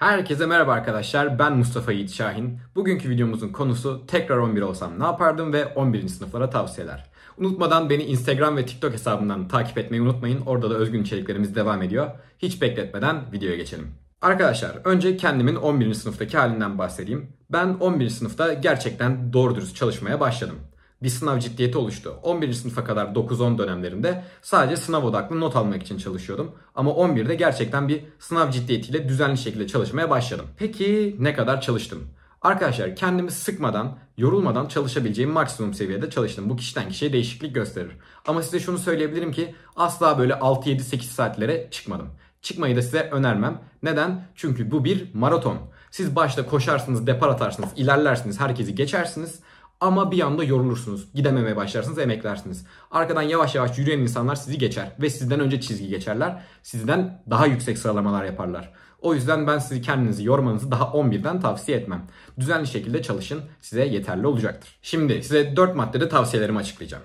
Herkese merhaba arkadaşlar. Ben Mustafa Yiğit Şahin. Bugünkü videomuzun konusu tekrar 11 olsam ne yapardım ve 11. sınıflara tavsiyeler. Unutmadan beni Instagram ve TikTok hesabından takip etmeyi unutmayın. Orada da özgün içeriklerimiz devam ediyor. Hiç bekletmeden videoya geçelim. Arkadaşlar önce kendimin 11. sınıftaki halinden bahsedeyim. Ben 11. sınıfta gerçekten doğru dürüst çalışmaya başladım bir sınav ciddiyeti oluştu. 11. sınıfa kadar 9-10 dönemlerinde sadece sınav odaklı not almak için çalışıyordum. Ama 11'de gerçekten bir sınav ciddiyetiyle düzenli şekilde çalışmaya başladım. Peki ne kadar çalıştım? Arkadaşlar kendimi sıkmadan, yorulmadan çalışabileceğim maksimum seviyede çalıştım. Bu kişiden kişiye değişiklik gösterir. Ama size şunu söyleyebilirim ki asla böyle 6-7-8 saatlere çıkmadım. Çıkmayı da size önermem. Neden? Çünkü bu bir maraton. Siz başta koşarsınız, depar atarsınız, ilerlersiniz, herkesi geçersiniz. Ama bir anda yorulursunuz. Gidememeye başlarsınız, emeklersiniz. Arkadan yavaş yavaş yürüyen insanlar sizi geçer ve sizden önce çizgi geçerler. Sizden daha yüksek sıralamalar yaparlar. O yüzden ben sizi kendinizi yormanızı daha 11'den tavsiye etmem. Düzenli şekilde çalışın size yeterli olacaktır. Şimdi size 4 maddede tavsiyelerimi açıklayacağım.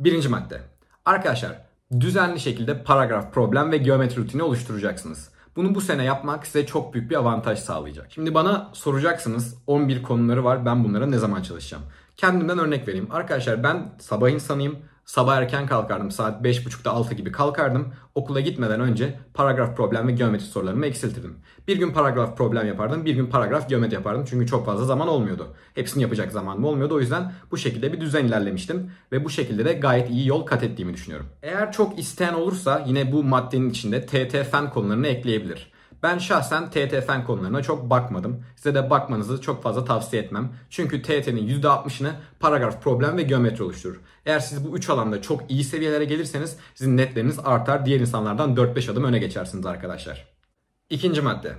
Birinci madde. Arkadaşlar düzenli şekilde paragraf, problem ve geometri rutini oluşturacaksınız. Bunu bu sene yapmak size çok büyük bir avantaj sağlayacak. Şimdi bana soracaksınız 11 konuları var ben bunlara ne zaman çalışacağım? Kendimden örnek vereyim. Arkadaşlar ben sabah insanıyım. Sabah erken kalkardım. Saat 5.30'da 6 gibi kalkardım. Okula gitmeden önce paragraf problem ve geometri sorularımı eksiltirdim. Bir gün paragraf problem yapardım. Bir gün paragraf geometri yapardım. Çünkü çok fazla zaman olmuyordu. Hepsini yapacak zamanım olmuyordu. O yüzden bu şekilde bir düzen ilerlemiştim. Ve bu şekilde de gayet iyi yol kat ettiğimi düşünüyorum. Eğer çok isteyen olursa yine bu maddenin içinde TT fen konularını ekleyebilir. Ben şahsen TT fen konularına çok bakmadım. Size de bakmanızı çok fazla tavsiye etmem. Çünkü TT'nin %60'ını paragraf, problem ve geometri oluşturur. Eğer siz bu 3 alanda çok iyi seviyelere gelirseniz sizin netleriniz artar. Diğer insanlardan 4-5 adım öne geçersiniz arkadaşlar. İkinci madde.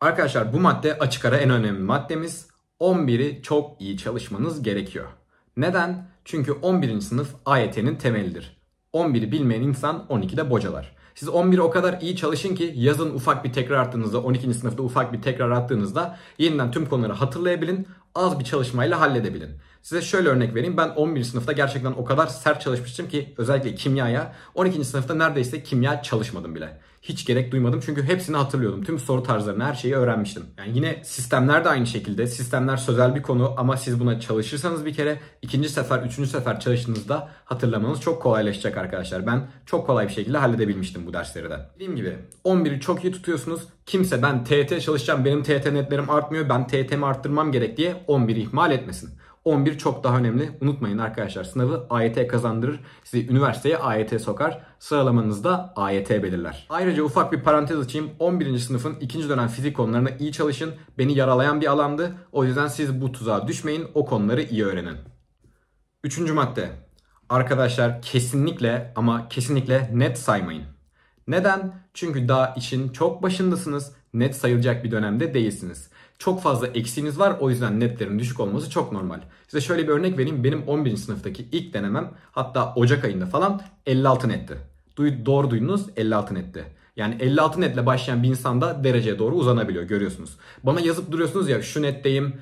Arkadaşlar bu madde açık ara en önemli maddemiz. 11'i çok iyi çalışmanız gerekiyor. Neden? Çünkü 11. sınıf AYT'nin temelidir. 11'i bilmeyen insan 12'de bocalar. Siz 11'e o kadar iyi çalışın ki yazın ufak bir tekrar attığınızda 12. sınıfta ufak bir tekrar attığınızda yeniden tüm konuları hatırlayabilin az bir çalışmayla halledebilin. Size şöyle örnek vereyim. Ben 11. sınıfta gerçekten o kadar sert çalışmıştım ki özellikle kimyaya. 12. sınıfta neredeyse kimya çalışmadım bile. Hiç gerek duymadım çünkü hepsini hatırlıyordum. Tüm soru tarzlarını her şeyi öğrenmiştim. Yani yine sistemler de aynı şekilde. Sistemler sözel bir konu ama siz buna çalışırsanız bir kere ikinci sefer, üçüncü sefer çalıştığınızda hatırlamanız çok kolaylaşacak arkadaşlar. Ben çok kolay bir şekilde halledebilmiştim bu dersleri de. Dediğim gibi 11'i çok iyi tutuyorsunuz kimse ben TT çalışacağım benim TT netlerim artmıyor ben TT'mi arttırmam gerek diye 11'i ihmal etmesin. 11 çok daha önemli. Unutmayın arkadaşlar sınavı AYT kazandırır. Sizi üniversiteye AYT sokar. sıralamanızda AYT belirler. Ayrıca ufak bir parantez açayım. 11. sınıfın 2. dönem fizik konularına iyi çalışın. Beni yaralayan bir alandı. O yüzden siz bu tuzağa düşmeyin. O konuları iyi öğrenin. 3. madde. Arkadaşlar kesinlikle ama kesinlikle net saymayın. Neden? Çünkü daha işin çok başındasınız. Net sayılacak bir dönemde değilsiniz. Çok fazla eksiğiniz var o yüzden netlerin düşük olması çok normal. Size şöyle bir örnek vereyim. Benim 11. sınıftaki ilk denemem hatta Ocak ayında falan 56 netti. Du doğru duydunuz 56 netti. Yani 56 netle başlayan bir insanda dereceye doğru uzanabiliyor görüyorsunuz. Bana yazıp duruyorsunuz ya şu netteyim,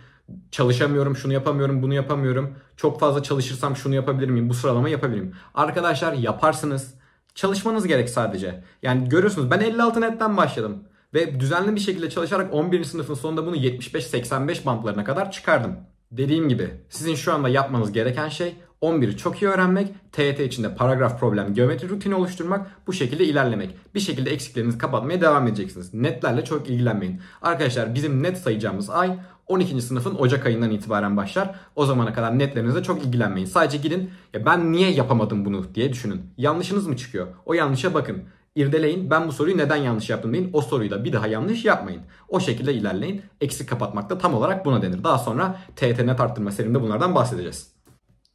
çalışamıyorum, şunu yapamıyorum, bunu yapamıyorum. Çok fazla çalışırsam şunu yapabilir miyim, bu sıralama yapabilirim. Arkadaşlar yaparsınız Çalışmanız gerek sadece. Yani görüyorsunuz ben 56 netten başladım. Ve düzenli bir şekilde çalışarak 11. sınıfın sonunda bunu 75-85 bantlarına kadar çıkardım. Dediğim gibi sizin şu anda yapmanız gereken şey 11'i çok iyi öğrenmek, TYT içinde paragraf problem, geometri rutini oluşturmak, bu şekilde ilerlemek. Bir şekilde eksiklerinizi kapatmaya devam edeceksiniz. Netlerle çok ilgilenmeyin. Arkadaşlar bizim net sayacağımız ay 12. sınıfın Ocak ayından itibaren başlar. O zamana kadar netlerinize çok ilgilenmeyin. Sadece gidin ya ben niye yapamadım bunu diye düşünün. Yanlışınız mı çıkıyor? O yanlışa bakın. İrdeleyin ben bu soruyu neden yanlış yaptım deyin. O soruyu da bir daha yanlış yapmayın. O şekilde ilerleyin. Eksik kapatmak da tam olarak buna denir. Daha sonra TET net arttırma serimde bunlardan bahsedeceğiz.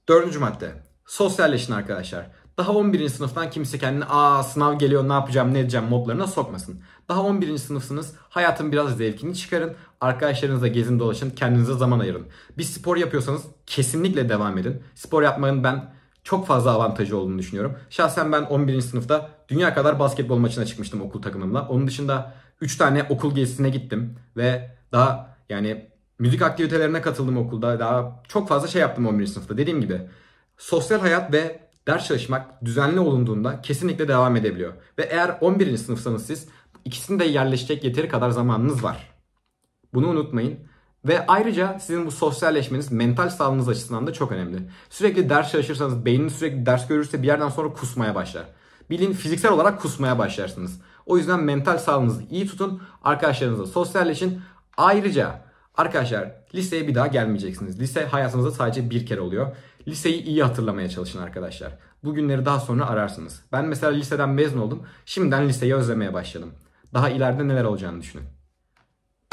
Dördüncü madde. Sosyalleşin arkadaşlar. Daha 11. sınıftan kimse kendini aa sınav geliyor ne yapacağım ne edeceğim modlarına sokmasın. Daha 11. sınıfsınız. Hayatın biraz zevkini çıkarın. Arkadaşlarınızla gezin dolaşın. Kendinize zaman ayırın. Bir spor yapıyorsanız kesinlikle devam edin. Spor yapmanın ben çok fazla avantajı olduğunu düşünüyorum. Şahsen ben 11. sınıfta dünya kadar basketbol maçına çıkmıştım okul takımımla. Onun dışında 3 tane okul gezisine gittim ve daha yani müzik aktivitelerine katıldım okulda. Daha çok fazla şey yaptım 11. sınıfta. Dediğim gibi sosyal hayat ve Ders çalışmak düzenli olunduğunda kesinlikle devam edebiliyor. Ve eğer 11. sınıfsanız siz ikisini de yerleşecek yeteri kadar zamanınız var. Bunu unutmayın. Ve ayrıca sizin bu sosyalleşmeniz mental sağlığınız açısından da çok önemli. Sürekli ders çalışırsanız beyniniz sürekli ders görürse bir yerden sonra kusmaya başlar. Bilin fiziksel olarak kusmaya başlarsınız. O yüzden mental sağlığınızı iyi tutun. Arkadaşlarınızla sosyalleşin. Ayrıca arkadaşlar liseye bir daha gelmeyeceksiniz. Lise hayatınızda sadece bir kere oluyor. Liseyi iyi hatırlamaya çalışın arkadaşlar. Bu günleri daha sonra ararsınız. Ben mesela liseden mezun oldum. Şimdiden liseyi özlemeye başladım. Daha ileride neler olacağını düşünün.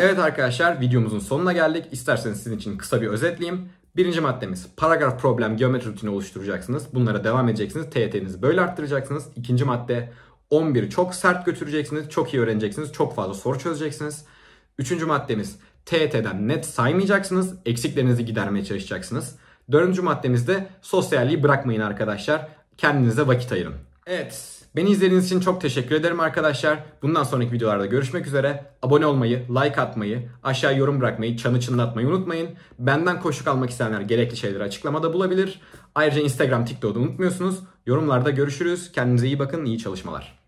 Evet arkadaşlar videomuzun sonuna geldik. İsterseniz sizin için kısa bir özetleyeyim. Birinci maddemiz paragraf problem geometri rutini oluşturacaksınız. Bunlara devam edeceksiniz. TYT'nizi böyle arttıracaksınız. İkinci madde 11'i çok sert götüreceksiniz. Çok iyi öğreneceksiniz. Çok fazla soru çözeceksiniz. Üçüncü maddemiz TYT'den net saymayacaksınız. Eksiklerinizi gidermeye çalışacaksınız. Dördüncü maddemizde sosyalliği bırakmayın arkadaşlar. Kendinize vakit ayırın. Evet. Beni izlediğiniz için çok teşekkür ederim arkadaşlar. Bundan sonraki videolarda görüşmek üzere. Abone olmayı, like atmayı, aşağı yorum bırakmayı, çanı çınlatmayı unutmayın. Benden koşuk almak isteyenler gerekli şeyleri açıklamada bulabilir. Ayrıca Instagram, TikTok'u unutmuyorsunuz. Yorumlarda görüşürüz. Kendinize iyi bakın, iyi çalışmalar.